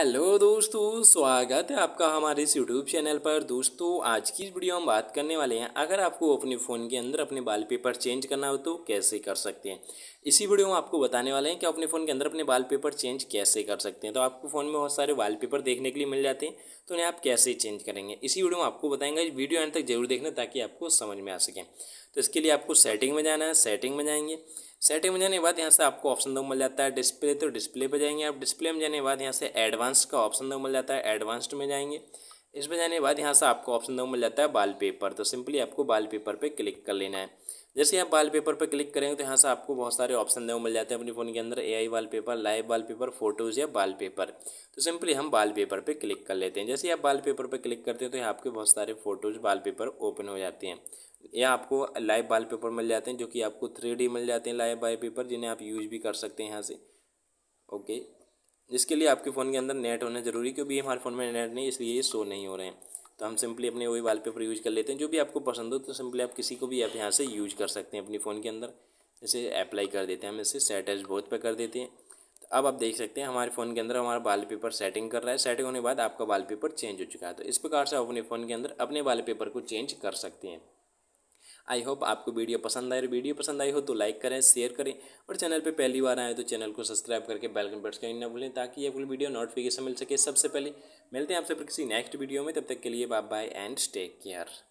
hello दोस्तों स्वागत है आपका हमारे इस यूट्यूब चैनल पर दोस्तों आज की इस वीडियो हम बात करने वाले हैं अगर आपको अपने फ़ोन के अंदर अपने वॉलपेपर चेंज करना हो तो कैसे कर सकते हैं इसी वीडियो में आपको बताने वाले हैं कि अपने फ़ोन के अंदर अपने वॉलपेपर चेंज कैसे कर सकते हैं तो आपको फ़ोन में बहुत सारे वाल देखने के लिए मिल जाते हैं तो उन्हें आप कैसे चेंज करेंगे इसी वीडियो में आपको बताएंगे इस वीडियो एंड तक जरूर देखना ताकि आपको समझ में आ सकें तो इसके लिए आपको सेटिंग में जाना है सेटिंग में जाएंगे सेटिंग में जाने के बाद यहाँ से आपको ऑप्शन दो मिल जाता है डिस्प्ले तो डिस्प्ले पर जाएंगे आप डिस्प्ले में जाने के बाद यहाँ से एडवांस का ऑप्शन दो मिल जाता है एडवांस्ड में जाएंगे इसमें जाने के बाद यहाँ से आपको ऑप्शन दो मिल जाता है बाल पेपर तो सिंपली आपको बाल पेपर पे क्लिक कर लेना है जैसे आप बाल पेपर पे क्लिक करेंगे तो यहाँ से आपको बहुत सारे ऑप्शन देखो मिल जाते हैं अपने फ़ोन के अंदर AI wallpaper live wallpaper photos या वाल पेपर तो सिंपली हम वाल पेपर पर क्लिक कर लेते हैं जैसे आप वाल पेपर पर क्लिक करते हैं तो यहाँ आपके बहुत सारे फोटोज़ वाल पेपर ओपन हो जाते हैं या आपको लाइव वाल पेपर मिल जाते हैं जो कि आपको थ्री मिल जाते हैं लाइव बाल पेपर जिन्हें आप यूज भी कर सकते हैं यहाँ से ओके जिसके लिए आपके फ़ोन के अंदर नेट होना ज़रूरी क्योंकि हमारे फ़ोन में नेट नहीं इसलिए ये शो नहीं हो रहे हैं तो हम सिंपली अपने वही वॉलपेपर यूज़ कर लेते हैं जो भी आपको पसंद हो तो सिंपली आप किसी को भी ऐप यहाँ से यूज कर सकते हैं अपने फ़ोन के अंदर इसे अप्लाई कर देते हैं हम इसे सेट एज बोथ पे कर देते हैं तो अब आप देख सकते हैं हमारे फ़ोन के अंदर हमारा पेपर सेटिंग कर रहा है सेटिंग होने के बाद आपका पेपर चेंज हो चुका है तो इस प्रकार से आप अपने फ़ोन के अंदर अपने पेपर को चेंज कर सकते हैं आई होप आपको वीडियो पसंद आए वीडियो पसंद आई हो तो लाइक करें शेयर करें और चैनल पर पहली बार आए तो चैनल को सब्सक्राइब करके बेलकन बट्स करना भूलें ताकि ये फुल वीडियो नोटिफिकेशन मिल सके सबसे पहले मिलते हैं आपसे फिर किसी नेक्स्ट वीडियो में तब तक के लिए bye bye and take care